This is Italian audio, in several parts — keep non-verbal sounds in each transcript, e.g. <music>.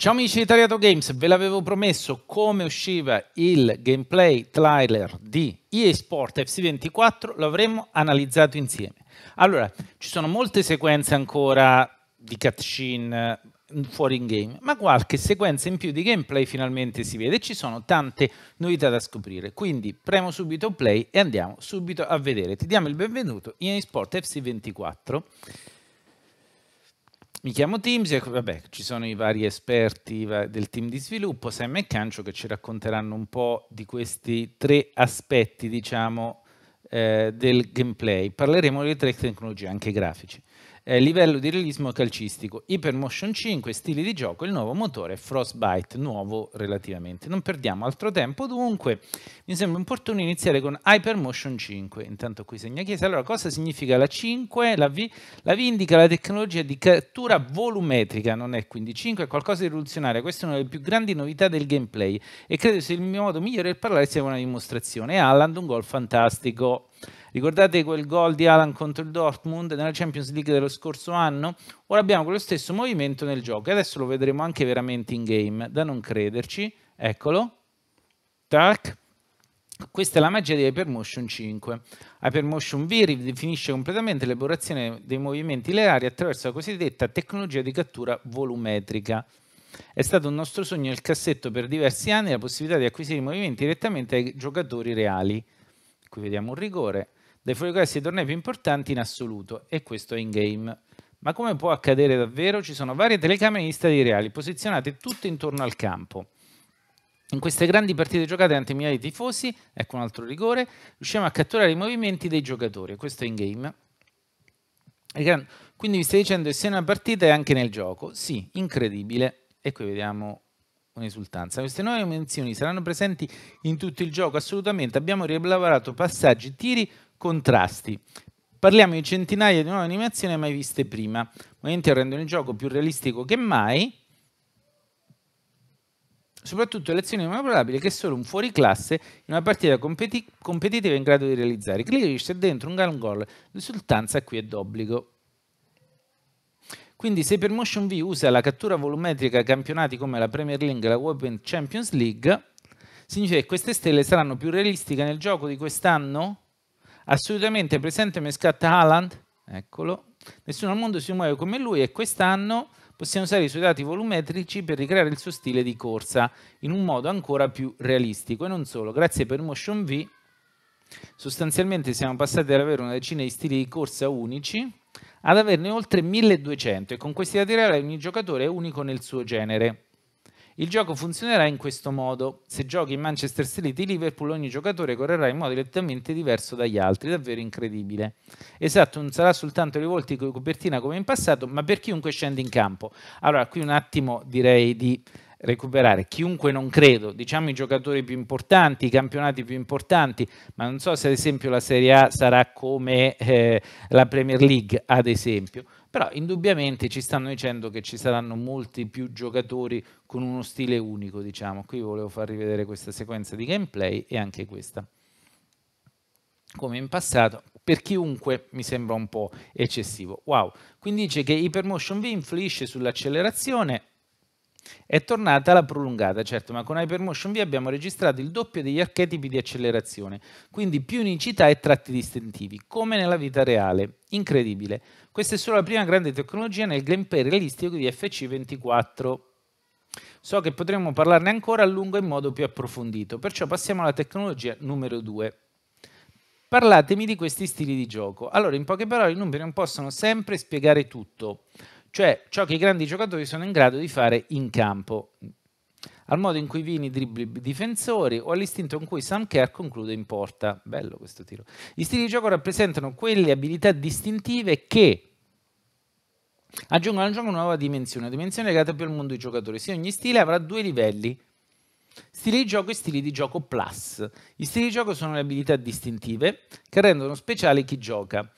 Ciao amici di Tariato Games, ve l'avevo promesso come usciva il gameplay trailer di eSport FC24, lo avremmo analizzato insieme. Allora, ci sono molte sequenze ancora di cutscene mm, fuori in game, ma qualche sequenza in più di gameplay finalmente si vede e ci sono tante novità da scoprire. Quindi premo subito play e andiamo subito a vedere. Ti diamo il benvenuto in eSport FC24 mi chiamo Teams, e, vabbè, ci sono i vari esperti del team di sviluppo, Sam e Cancio, che ci racconteranno un po' di questi tre aspetti, diciamo, eh, del gameplay. Parleremo delle tre tecnologie, anche grafici eh, livello di realismo calcistico, Hypermotion 5, stili di gioco, il nuovo motore Frostbite, nuovo relativamente. Non perdiamo altro tempo, dunque mi sembra opportuno iniziare con Hypermotion 5. Intanto qui segna chiesa. Allora, cosa significa la 5? La V, la v indica la tecnologia di cattura volumetrica, non è quindi 5, è qualcosa di rivoluzionario. Questa è una delle più grandi novità del gameplay e credo sia il mio modo migliore per parlare sia una dimostrazione. Alland, un gol fantastico. Ricordate quel gol di Alan contro il Dortmund nella Champions League dello scorso anno? Ora abbiamo quello stesso movimento nel gioco e adesso lo vedremo anche veramente in game, da non crederci. Eccolo. Tac. Questa è la magia di Hypermotion 5. Hypermotion V ridefinisce completamente l'elaborazione dei movimenti leari attraverso la cosiddetta tecnologia di cattura volumetrica. È stato un nostro sogno nel cassetto per diversi anni la possibilità di acquisire i movimenti direttamente ai giocatori reali. Qui vediamo un rigore, dai fuoriclasse ai tornei più importanti in assoluto, e questo è in game. Ma come può accadere davvero? Ci sono varie telecamere in stadi reali, posizionate tutte intorno al campo. In queste grandi partite giocate ante migliaia di tifosi, ecco un altro rigore, riusciamo a catturare i movimenti dei giocatori, questo è in game. Quindi mi stai dicendo che se una partita è anche nel gioco? Sì, incredibile. E qui vediamo un'esultanza. Queste nuove menzioni saranno presenti in tutto il gioco, assolutamente. Abbiamo rielaborato passaggi, tiri, contrasti. Parliamo di centinaia di nuove animazioni mai viste prima, momenti che rendono il gioco più realistico che mai, soprattutto le azioni manipolabili che solo un fuoriclasse in una partita competi competitiva è in grado di realizzare. Cliclisce dentro un gran gol, risultanza qui è d'obbligo. Quindi se per Motion V usa la cattura volumetrica campionati come la Premier League e la Open Champions League, significa che queste stelle saranno più realistiche nel gioco di quest'anno? assolutamente presente Mescat Haaland, eccolo, nessuno al mondo si muove come lui e quest'anno possiamo usare i suoi dati volumetrici per ricreare il suo stile di corsa in un modo ancora più realistico e non solo, grazie per Motion V sostanzialmente siamo passati ad avere una decina di stili di corsa unici ad averne oltre 1200 e con questi dati reali ogni giocatore è unico nel suo genere. Il gioco funzionerà in questo modo. Se giochi in Manchester City Liverpool, ogni giocatore correrà in modo direttamente diverso dagli altri, davvero incredibile. Esatto, non sarà soltanto rivolti con copertina come in passato, ma per chiunque scende in campo. Allora, qui un attimo direi di recuperare chiunque non credo, diciamo i giocatori più importanti, i campionati più importanti, ma non so se ad esempio la Serie A sarà come eh, la Premier League, ad esempio. Però indubbiamente ci stanno dicendo che ci saranno molti più giocatori con uno stile unico, diciamo. Qui volevo far rivedere questa sequenza di gameplay e anche questa. Come in passato, per chiunque mi sembra un po' eccessivo. Wow, quindi dice che Hypermotion V influisce sull'accelerazione, è tornata la prolungata, certo, ma con Hypermotion V abbiamo registrato il doppio degli archetipi di accelerazione, quindi più unicità e tratti distintivi, come nella vita reale. Incredibile. Questa è solo la prima grande tecnologia nel gameplay realistico di FC24. So che potremmo parlarne ancora a lungo in modo più approfondito, perciò passiamo alla tecnologia numero 2. Parlatemi di questi stili di gioco. Allora, in poche parole, i numeri non possono sempre spiegare tutto cioè ciò che i grandi giocatori sono in grado di fare in campo, al modo in cui Vini dribbla i difensori o all'istinto con cui Sam Kerr conclude in porta. Bello questo tiro. Gli stili di gioco rappresentano quelle abilità distintive che aggiungono al gioco una nuova dimensione, una dimensione legata più al mondo dei giocatori. Se ogni stile avrà due livelli, Stili di gioco e stili di gioco plus. Gli stili di gioco sono le abilità distintive che rendono speciale chi gioca.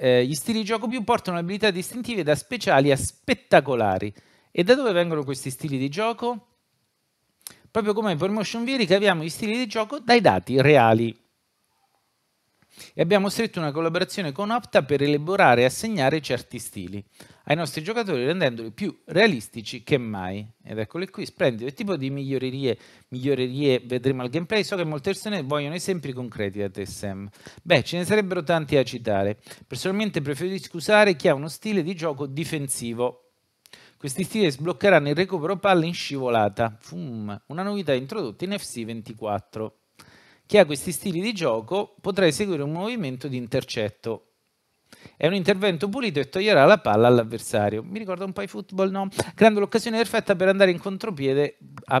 Eh, gli stili di gioco più portano abilità distintive da speciali a spettacolari. E da dove vengono questi stili di gioco? Proprio come per Motion V ricaviamo gli stili di gioco dai dati reali. E abbiamo stretto una collaborazione con Opta per elaborare e assegnare certi stili ai nostri giocatori rendendoli più realistici che mai. Ed eccole qui, splendido. Che tipo di migliorerie, migliorerie vedremo al gameplay? So che molte persone vogliono esempi concreti da TSM. Beh, ce ne sarebbero tanti da citare. Personalmente preferisco usare chi ha uno stile di gioco difensivo questi stili sbloccheranno il recupero palle in scivolata, Fum, una novità introdotta in FC24. Chi ha questi stili di gioco potrà eseguire un movimento di intercetto, è un intervento pulito e toglierà la palla all'avversario. Mi ricorda un po' i football, no? Creando l'occasione perfetta per andare in contropiede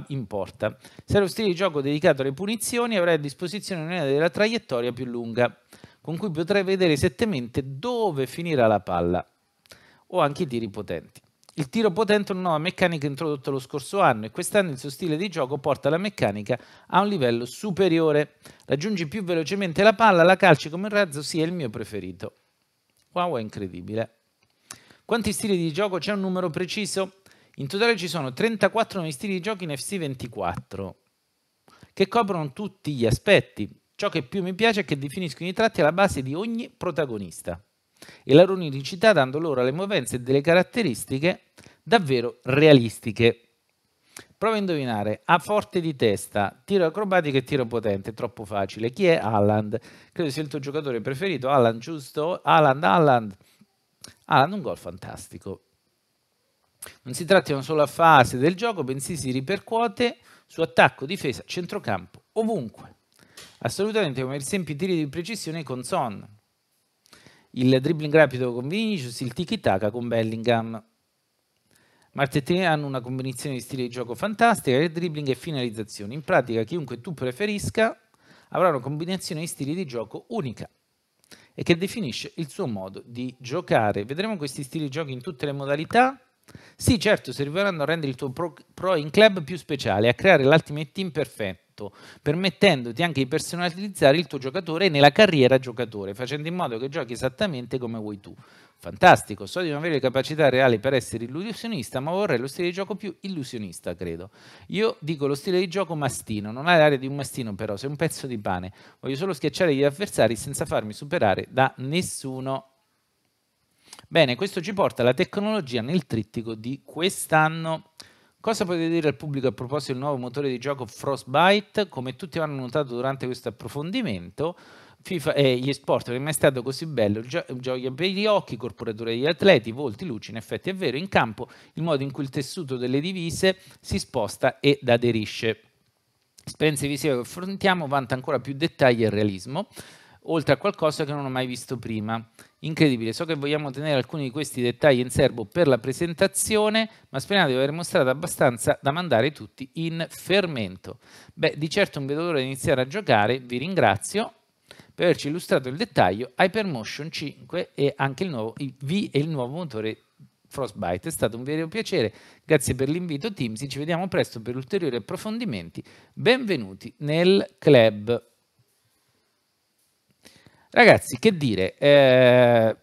in porta. Sarà lo stile di gioco dedicato alle punizioni avrai a disposizione un'idea della traiettoria più lunga, con cui potrai vedere esattamente dove finirà la palla o anche i tiri potenti. Il tiro potente è una nuova meccanica introdotta lo scorso anno e quest'anno il suo stile di gioco porta la meccanica a un livello superiore. Raggiungi più velocemente la palla, la calci come un razzo sia sì, il mio preferito. Wow, è incredibile. Quanti stili di gioco? C'è un numero preciso? In totale ci sono 34 nuovi stili di gioco in FC24 che coprono tutti gli aspetti. Ciò che più mi piace è che definiscono i tratti alla base di ogni protagonista e la loro unicità dando loro alle movenze delle caratteristiche davvero realistiche. Prova a indovinare, a forte di testa, tiro acrobatico e tiro potente, troppo facile. Chi è Haaland? Credo sia il tuo giocatore preferito, Haaland giusto? Haaland, Haaland. Haaland un gol fantastico. Non si tratta di una sola fase del gioco, bensì si ripercuote su attacco, difesa, centrocampo, ovunque. Assolutamente come esempio tiri di precisione con Son, il dribbling rapido con Vinicius, il tiki-taka con Bellingham. Marteté hanno una combinazione di stili di gioco fantastica, red dribbling e finalizzazione. In pratica, chiunque tu preferisca avrà una combinazione di stili di gioco unica e che definisce il suo modo di giocare. Vedremo questi stili di gioco in tutte le modalità. Sì, certo, serviranno a rendere il tuo pro, pro in club più speciale, a creare l'ultimate team perfetto, permettendoti anche di personalizzare il tuo giocatore nella carriera giocatore, facendo in modo che giochi esattamente come vuoi tu. Fantastico, so di non avere le capacità reali per essere illusionista, ma vorrei lo stile di gioco più illusionista, credo. Io dico lo stile di gioco mastino, non hai l'aria di un mastino però, sei un pezzo di pane. Voglio solo schiacciare gli avversari senza farmi superare da nessuno. Bene, questo ci porta alla tecnologia nel trittico di quest'anno. Cosa potete dire al pubblico a proposito del nuovo motore di gioco Frostbite? Come tutti hanno notato durante questo approfondimento, FIFA e eh, gli sport, è mai stato così bello, gioia per gli occhi, corporatura degli atleti, volti, luci, in effetti è vero, in campo il modo in cui il tessuto delle divise si sposta ed aderisce. Esperienze visive che affrontiamo vanta ancora più dettagli e realismo, oltre a qualcosa che non ho mai visto prima. Incredibile, so che vogliamo tenere alcuni di questi dettagli in serbo per la presentazione, ma speriamo di aver mostrato abbastanza da mandare tutti in fermento. Beh, di certo non vedo l'ora di iniziare a giocare, vi ringrazio per averci illustrato il dettaglio, Hypermotion 5 e anche il nuovo il V e il nuovo motore Frostbite. È stato un vero piacere, grazie per l'invito Teams, ci vediamo presto per ulteriori approfondimenti. Benvenuti nel club. Ragazzi, che dire? Eh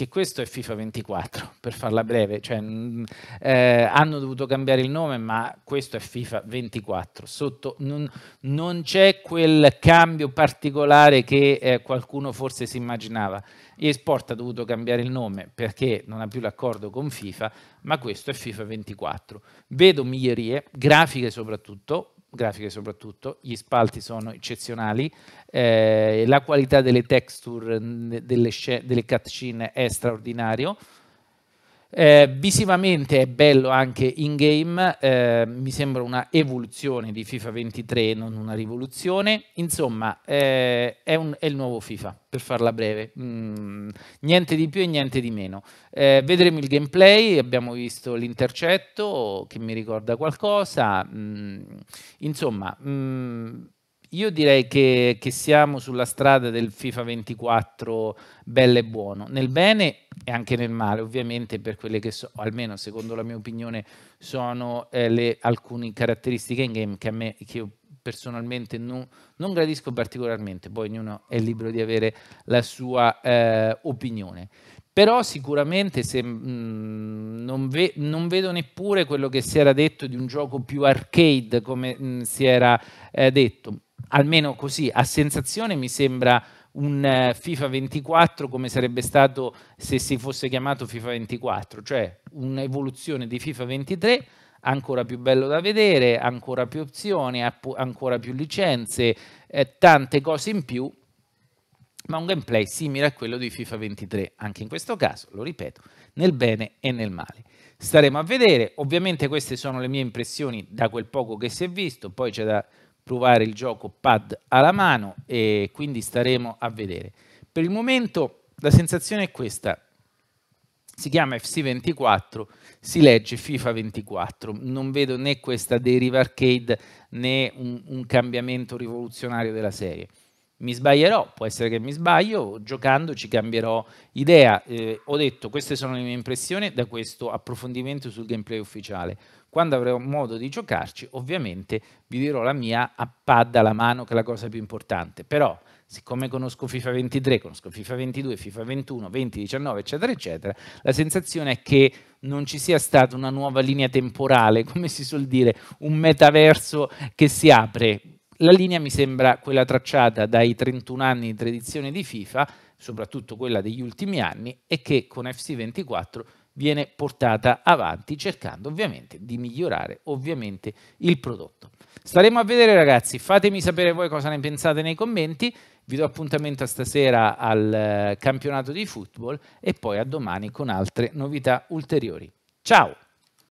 che questo è FIFA 24, per farla breve, cioè, mm, eh, hanno dovuto cambiare il nome, ma questo è FIFA 24, Sotto, non, non c'è quel cambio particolare che eh, qualcuno forse si immaginava. eSport ha dovuto cambiare il nome perché non ha più l'accordo con FIFA, ma questo è FIFA 24. Vedo miglierie, grafiche soprattutto, grafiche soprattutto, gli spalti sono eccezionali, eh, la qualità delle texture delle, delle cutscene è straordinaria, eh, visivamente è bello anche in game, eh, mi sembra una evoluzione di FIFA 23, non una rivoluzione. Insomma, eh, è, un, è, il nuovo FIFA, per farla breve. Mm, niente di più e niente di meno. Eh, vedremo il gameplay, abbiamo visto l'intercetto che mi ricorda qualcosa. Mm, insomma... Mm, io direi che, che, siamo sulla strada del FIFA 24 bello e buono, nel bene e anche nel male, ovviamente per quelle che sono, almeno secondo la mia opinione, sono eh, le, alcune caratteristiche in game che a me che io personalmente non, non, gradisco particolarmente, poi ognuno è libero di avere la sua eh, opinione. Però sicuramente se, mh, mm, non, ve, non, vedo neppure quello che si era detto di un gioco più arcade come mh, mm, si era eh, detto almeno così a sensazione mi sembra un eh, FIFA 24 come sarebbe stato se si fosse chiamato FIFA 24, cioè un'evoluzione di FIFA 23 ancora più bello da vedere, ancora più opzioni, ancora più licenze, eh, tante cose in più, ma un gameplay simile a quello di FIFA 23, anche in questo caso, lo ripeto, nel bene e nel male. Staremo a vedere, ovviamente queste sono le mie impressioni da quel poco che si è visto, poi c'è da provare il gioco pad alla mano e quindi staremo a vedere. Per il momento la sensazione è questa, si chiama FC24, si legge FIFA 24, non vedo né questa deriva arcade né un, un cambiamento rivoluzionario della serie mi sbaglierò, può essere che mi sbaglio, giocando ci cambierò idea. Eh, ho detto, queste sono le mie impressioni da questo approfondimento sul gameplay ufficiale. Quando avrò modo di giocarci, ovviamente vi dirò la mia a pad alla mano, che è la cosa più importante. Però, siccome conosco FIFA 23, conosco FIFA 22, FIFA 21, 20, 19, eccetera, eccetera, la sensazione è che non ci sia stata una nuova linea temporale, <laughs> come si suol dire, un metaverso che si apre. La linea mi sembra quella tracciata dai 31 anni di tradizione di FIFA, soprattutto quella degli ultimi anni, e che con FC24 viene portata avanti cercando ovviamente di migliorare ovviamente il prodotto. Staremo a vedere ragazzi, fatemi sapere voi cosa ne pensate nei commenti, vi do appuntamento stasera al eh, campionato di football e poi a domani con altre novità ulteriori. Ciao!